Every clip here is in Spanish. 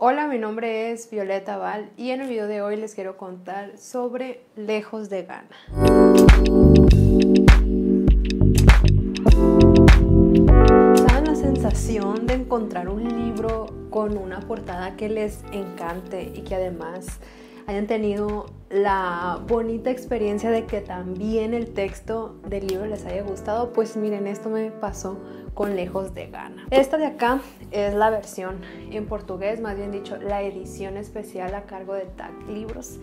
Hola, mi nombre es Violeta Val y en el video de hoy les quiero contar sobre Lejos de Gana. ¿Saben la sensación de encontrar un libro con una portada que les encante y que además hayan tenido la bonita experiencia de que también el texto del libro les haya gustado? Pues miren, esto me pasó con Lejos de gana. Esta de acá es la versión en portugués, más bien dicho, la edición especial a cargo de TAC Libros.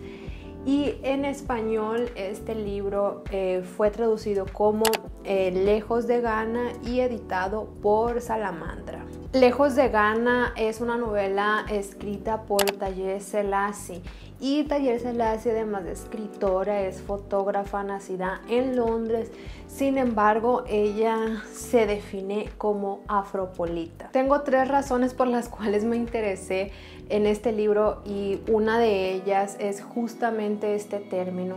Y en español este libro eh, fue traducido como eh, Lejos de Gana y editado por Salamandra. Lejos de Ghana es una novela escrita por Taller Selassie y Taller Selassie además de escritora es fotógrafa nacida en Londres, sin embargo ella se define como afropolita. Tengo tres razones por las cuales me interesé en este libro y una de ellas es justamente este término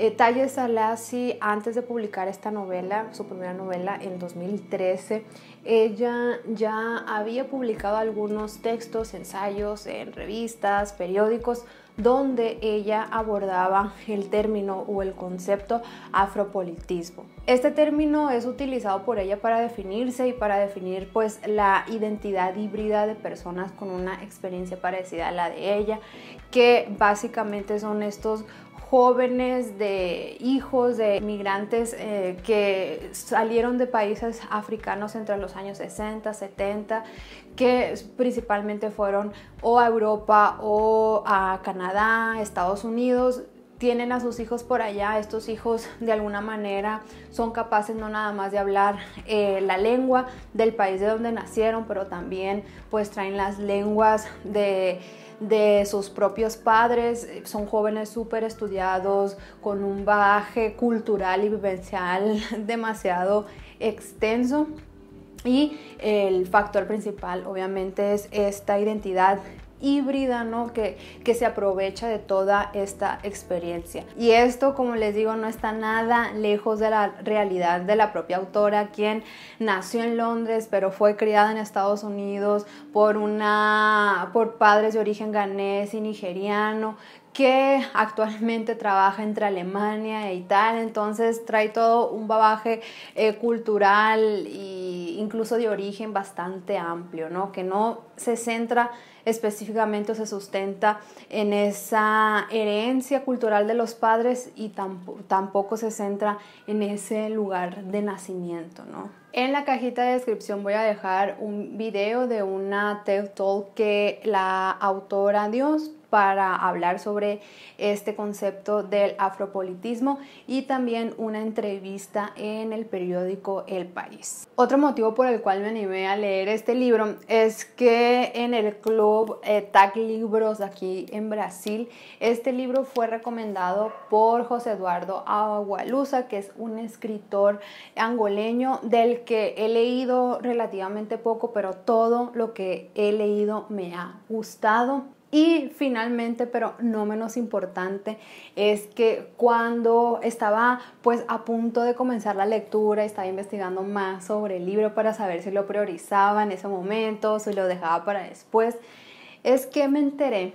eh, Salasi, antes de publicar esta novela, su primera novela en 2013, ella ya había publicado algunos textos, ensayos en revistas, periódicos, donde ella abordaba el término o el concepto afropolitismo. Este término es utilizado por ella para definirse y para definir pues la identidad híbrida de personas con una experiencia parecida a la de ella, que básicamente son estos jóvenes, de hijos de migrantes eh, que salieron de países africanos entre los años 60, 70, que principalmente fueron o a Europa o a Canadá, Estados Unidos, tienen a sus hijos por allá, estos hijos de alguna manera son capaces no nada más de hablar eh, la lengua del país de donde nacieron, pero también pues traen las lenguas de sus propios padres, son jóvenes súper estudiados, con un baje cultural y vivencial demasiado extenso. Y el factor principal obviamente es esta identidad híbrida, ¿no? Que, que se aprovecha de toda esta experiencia. Y esto, como les digo, no está nada lejos de la realidad de la propia autora, quien nació en Londres, pero fue criada en Estados Unidos por una, por padres de origen ganés y nigeriano, que actualmente trabaja entre Alemania e Italia, entonces trae todo un babaje eh, cultural e incluso de origen bastante amplio, ¿no? que no se centra específicamente o se sustenta en esa herencia cultural de los padres y tampoco se centra en ese lugar de nacimiento. ¿no? En la cajita de descripción voy a dejar un video de una TED Talk que la autora dio para hablar sobre este concepto del afropolitismo y también una entrevista en el periódico El País. Otro motivo por el cual me animé a leer este libro es que en el club eh, Tag Libros aquí en Brasil, este libro fue recomendado por José Eduardo Agualusa, que es un escritor angoleño del que he leído relativamente poco, pero todo lo que he leído me ha gustado. Y finalmente, pero no menos importante, es que cuando estaba pues a punto de comenzar la lectura, estaba investigando más sobre el libro para saber si lo priorizaba en ese momento, si lo dejaba para después, es que me enteré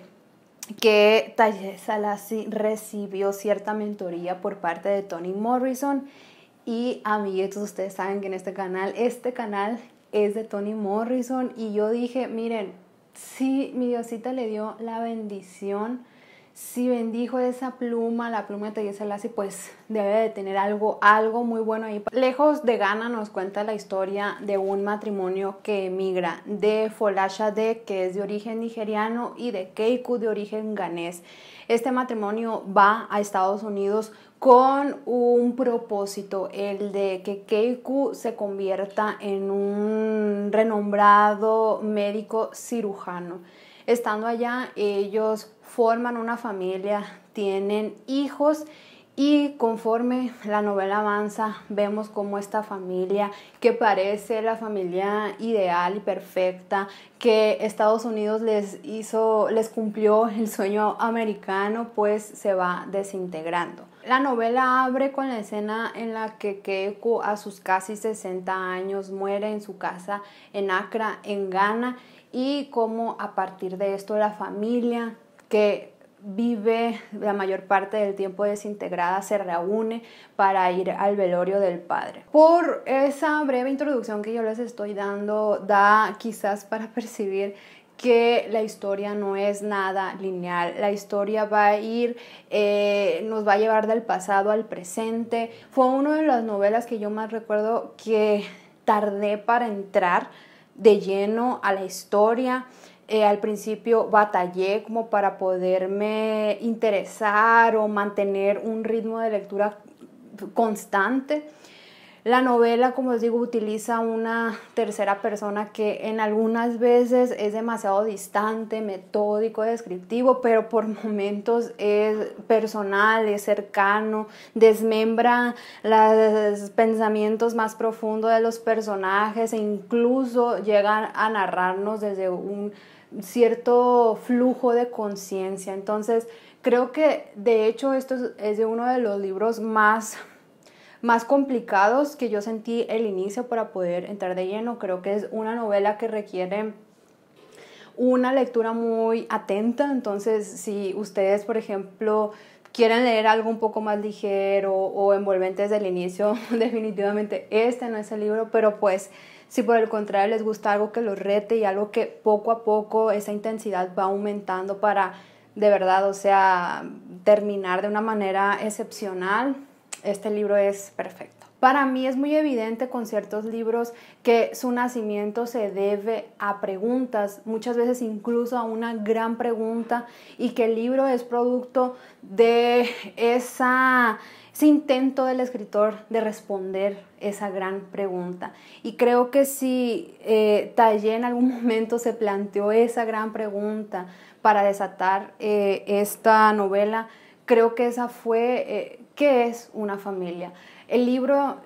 que Taye Salasi recibió cierta mentoría por parte de Toni Morrison y amiguitos, ustedes saben que en este canal, este canal es de Tony Morrison y yo dije, miren, sí, mi Diosita le dio la bendición si bendijo esa pluma, la pluma de Tellez Selassie, pues debe de tener algo, algo muy bueno ahí. Lejos de Ghana nos cuenta la historia de un matrimonio que emigra de Folasha de, que es de origen nigeriano, y de Keiku, de origen ganés. Este matrimonio va a Estados Unidos con un propósito, el de que Keiku se convierta en un renombrado médico cirujano. Estando allá, ellos forman una familia, tienen hijos y conforme la novela avanza, vemos cómo esta familia, que parece la familia ideal y perfecta, que Estados Unidos les hizo, les cumplió el sueño americano, pues se va desintegrando. La novela abre con la escena en la que Keiko a sus casi 60 años muere en su casa en Accra, en Ghana, y cómo a partir de esto la familia que vive la mayor parte del tiempo desintegrada se reúne para ir al velorio del padre. Por esa breve introducción que yo les estoy dando, da quizás para percibir que la historia no es nada lineal, la historia va a ir, eh, nos va a llevar del pasado al presente. Fue una de las novelas que yo más recuerdo que tardé para entrar de lleno a la historia. Eh, al principio batallé como para poderme interesar o mantener un ritmo de lectura constante. La novela, como os digo, utiliza una tercera persona que en algunas veces es demasiado distante, metódico, descriptivo, pero por momentos es personal, es cercano, desmembra los pensamientos más profundos de los personajes e incluso llega a narrarnos desde un cierto flujo de conciencia. Entonces, creo que de hecho esto es de uno de los libros más más complicados que yo sentí el inicio para poder entrar de lleno. Creo que es una novela que requiere una lectura muy atenta, entonces si ustedes, por ejemplo, quieren leer algo un poco más ligero o envolvente desde el inicio, definitivamente este no es el libro, pero pues si por el contrario les gusta algo que los rete y algo que poco a poco esa intensidad va aumentando para de verdad, o sea, terminar de una manera excepcional, este libro es perfecto. Para mí es muy evidente con ciertos libros que su nacimiento se debe a preguntas, muchas veces incluso a una gran pregunta, y que el libro es producto de esa, ese intento del escritor de responder esa gran pregunta. Y creo que si eh, en algún momento se planteó esa gran pregunta para desatar eh, esta novela, creo que esa fue, eh, ¿qué es una familia? El libro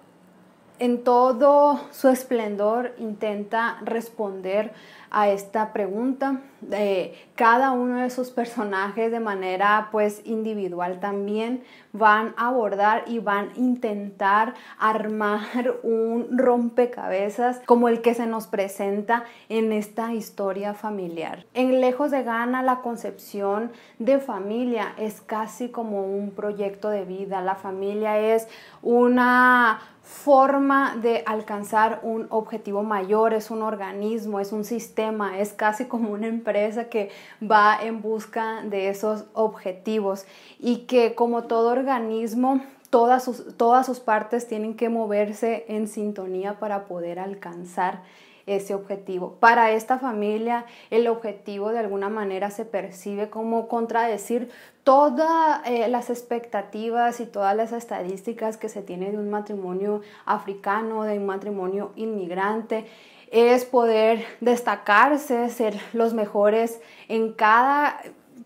en todo su esplendor intenta responder a esta pregunta. de cada uno de sus personajes de manera pues individual también van a abordar y van a intentar armar un rompecabezas como el que se nos presenta en esta historia familiar. En Lejos de Gana la concepción de familia es casi como un proyecto de vida. La familia es una forma de alcanzar un objetivo mayor, es un organismo, es un sistema, es casi como una empresa que va en busca de esos objetivos y que como todo organismo, todas sus, todas sus partes tienen que moverse en sintonía para poder alcanzar ese objetivo. Para esta familia, el objetivo de alguna manera se percibe como contradecir todas eh, las expectativas y todas las estadísticas que se tiene de un matrimonio africano, de un matrimonio inmigrante es poder destacarse, ser los mejores en cada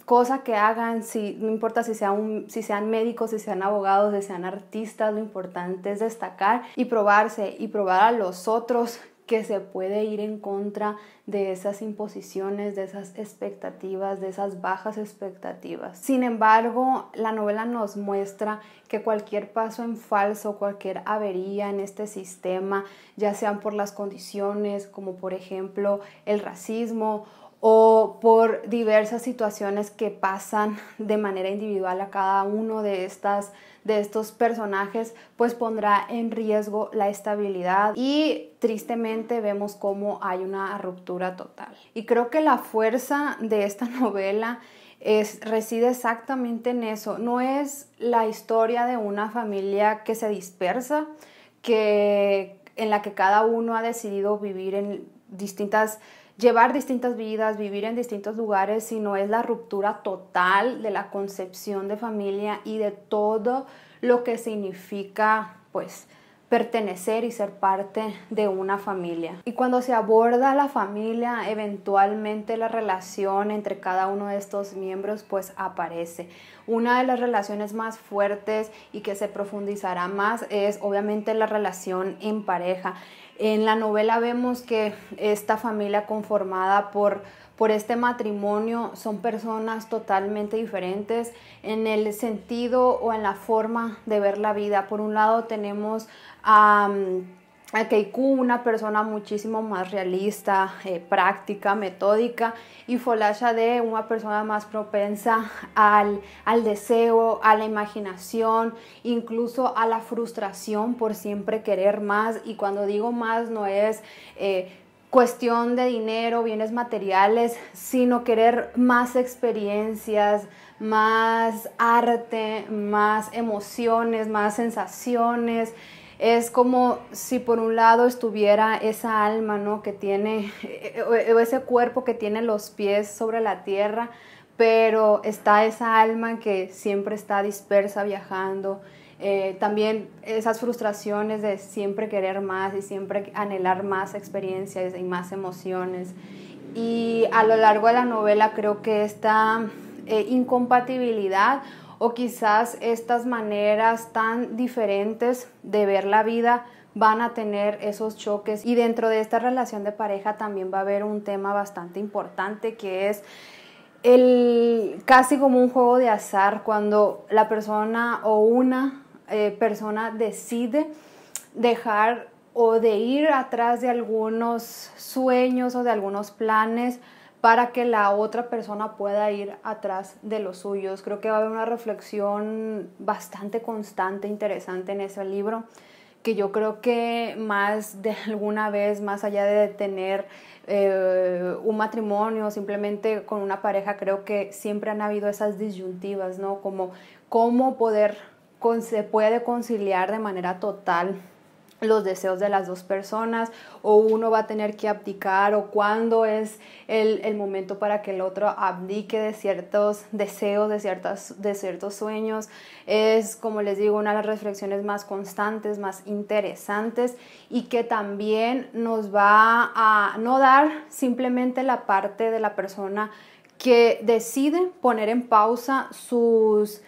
cosa que hagan, si, no importa si, si sean médicos, si sean abogados, si sean artistas, lo importante es destacar y probarse y probar a los otros que se puede ir en contra de esas imposiciones, de esas expectativas, de esas bajas expectativas. Sin embargo, la novela nos muestra que cualquier paso en falso, cualquier avería en este sistema, ya sean por las condiciones, como por ejemplo el racismo, o por diversas situaciones que pasan de manera individual a cada uno de estas de estos personajes pues pondrá en riesgo la estabilidad y tristemente vemos cómo hay una ruptura total. Y creo que la fuerza de esta novela es, reside exactamente en eso. No es la historia de una familia que se dispersa, que, en la que cada uno ha decidido vivir en distintas llevar distintas vidas, vivir en distintos lugares, sino es la ruptura total de la concepción de familia y de todo lo que significa, pues, pertenecer y ser parte de una familia. Y cuando se aborda la familia, eventualmente la relación entre cada uno de estos miembros pues aparece. Una de las relaciones más fuertes y que se profundizará más es obviamente la relación en pareja. En la novela vemos que esta familia conformada por, por este matrimonio son personas totalmente diferentes en el sentido o en la forma de ver la vida. Por un lado tenemos a... Mm, Keiko una persona muchísimo más realista, eh, práctica, metódica y Folasha de una persona más propensa al, al, deseo, a la imaginación, incluso a la frustración por siempre querer más y cuando digo más no es... Eh, cuestión de dinero, bienes materiales, sino querer más experiencias, más arte, más emociones, más sensaciones es como si por un lado estuviera esa alma, ¿no? Que tiene, eh, ese cuerpo que tiene los pies sobre la tierra, pero está esa alma que siempre está dispersa viajando. Eh, también esas frustraciones de siempre querer más y siempre anhelar más experiencias y más emociones. Y a lo largo de la novela creo que esta eh, incompatibilidad o quizás estas maneras tan diferentes de ver la vida van a tener esos choques y dentro de esta relación de pareja también va a haber un tema bastante importante que es el casi como un juego de azar cuando la persona o una eh, persona decide dejar o de ir atrás de algunos sueños o de algunos planes para que la otra persona pueda ir atrás de los suyos. Creo que va a haber una reflexión bastante constante, interesante en ese libro, que yo creo que más de alguna vez, más allá de tener eh, un matrimonio simplemente con una pareja, creo que siempre han habido esas disyuntivas, ¿no? Como cómo poder, se puede conciliar de manera total los deseos de las dos personas o uno va a tener que abdicar o cuándo es el, el, momento para que el otro abdique de ciertos deseos, de, ciertas, de ciertos sueños. Es, como les digo, una de las reflexiones más constantes, más interesantes y que también nos va a no dar simplemente la parte de la persona que decide poner en pausa sus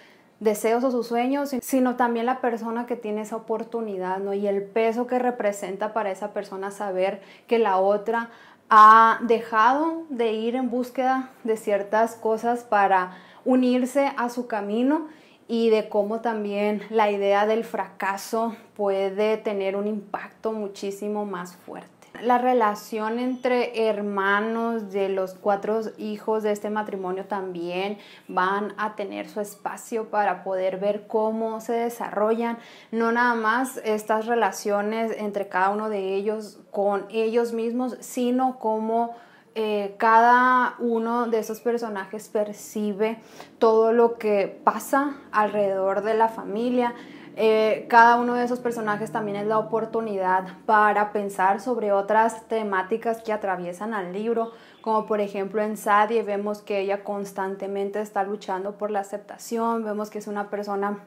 deseos o sus sueños, sino también la persona que tiene esa oportunidad, ¿no? Y el peso que representa para esa persona saber que la otra ha dejado de ir en búsqueda de ciertas cosas para unirse a su camino y de cómo también la idea del fracaso puede tener un impacto muchísimo más fuerte la relación entre hermanos de los cuatro hijos de este matrimonio también van a tener su espacio para poder ver cómo se desarrollan, no nada más estas relaciones entre cada uno de ellos con ellos mismos, sino cómo... Eh, cada uno de esos personajes percibe todo lo que pasa alrededor de la familia, eh, cada uno de esos personajes también es la oportunidad para pensar sobre otras temáticas que atraviesan al libro, como por ejemplo en Sadie vemos que ella constantemente está luchando por la aceptación, vemos que es una persona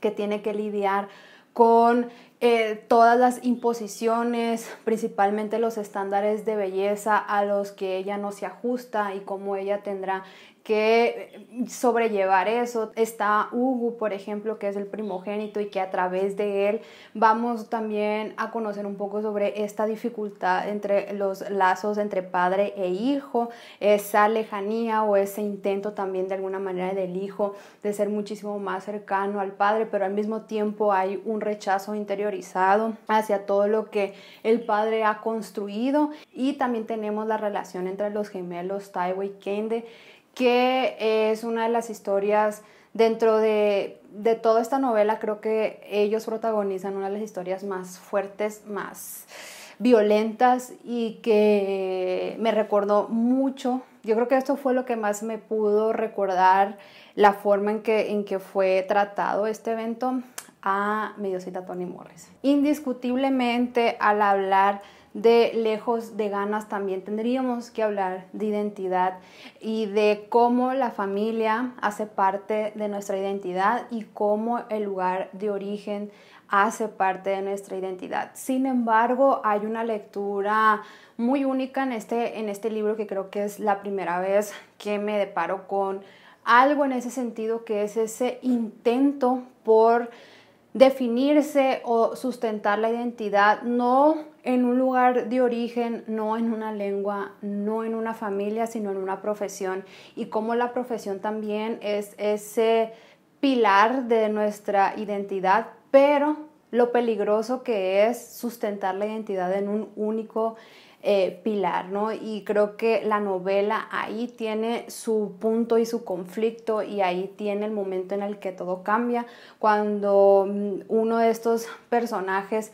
que tiene que lidiar con eh, todas las imposiciones, principalmente los estándares de belleza a los que ella no se ajusta y cómo ella tendrá que eh, sobrellevar eso. Está Hugo, por ejemplo, que es el primogénito y que a través de él vamos también a conocer un poco sobre esta dificultad entre los lazos entre padre e hijo, esa lejanía o ese intento también de alguna manera del hijo de ser muchísimo más cercano al padre, pero al mismo tiempo hay un rechazo interiorizado hacia todo lo que el padre ha construido y también tenemos la relación entre los gemelos Taiwo y Kende que es una de las historias dentro de, toda esta novela, creo que ellos protagonizan una de las historias más fuertes, más violentas y que me recordó mucho. Yo creo que esto fue lo que más me pudo recordar la forma en que, en que fue tratado este evento a mi Tony Morris. Indiscutiblemente al hablar de lejos de ganas también tendríamos que hablar de identidad y de cómo la familia hace parte de nuestra identidad y cómo el lugar de origen hace parte de nuestra identidad. Sin embargo, hay una lectura muy única en este, en este libro que creo que es la primera vez que me deparo con algo en ese sentido que es ese intento por definirse o sustentar la identidad no en un lugar de origen, no en una lengua, no en una familia, sino en una profesión. Y cómo la profesión también es ese pilar de nuestra identidad, pero lo peligroso que es sustentar la identidad en un único eh, pilar, ¿no? Y creo que la novela ahí tiene su punto y su conflicto y ahí tiene el momento en el que todo cambia, cuando mm, uno de estos personajes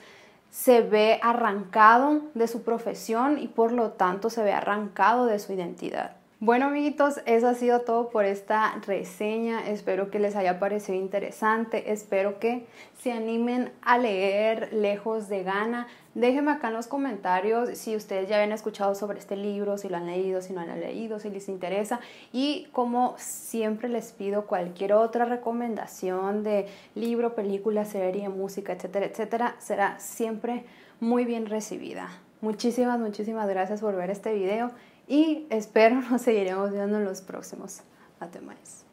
se ve arrancado de su profesión y por lo tanto se ve arrancado de su identidad. Bueno amiguitos, eso ha sido todo por esta reseña. Espero que les haya parecido interesante. Espero que se animen a leer Lejos de Gana. Déjenme acá en los comentarios si ustedes ya habían escuchado sobre este libro, si lo han leído, si no lo han leído, si les interesa. Y como siempre les pido cualquier otra recomendación de libro, película, serie, música, etcétera, etcétera, será siempre muy bien recibida. Muchísimas, muchísimas gracias por ver este video y espero nos seguiremos viendo en los próximos Atemaes.